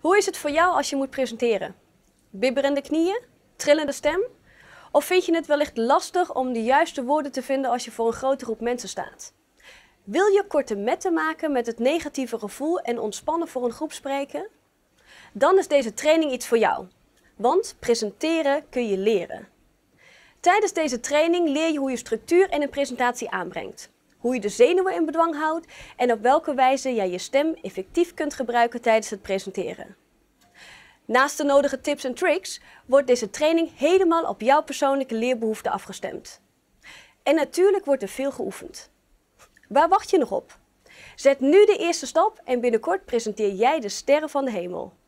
Hoe is het voor jou als je moet presenteren? Bibberende knieën? Trillende stem? Of vind je het wellicht lastig om de juiste woorden te vinden als je voor een grote groep mensen staat? Wil je korte metten maken met het negatieve gevoel en ontspannen voor een groep spreken? Dan is deze training iets voor jou. Want presenteren kun je leren. Tijdens deze training leer je hoe je structuur in een presentatie aanbrengt hoe je de zenuwen in bedwang houdt en op welke wijze jij je stem effectief kunt gebruiken tijdens het presenteren. Naast de nodige tips en tricks wordt deze training helemaal op jouw persoonlijke leerbehoeften afgestemd. En natuurlijk wordt er veel geoefend. Waar wacht je nog op? Zet nu de eerste stap en binnenkort presenteer jij de sterren van de hemel.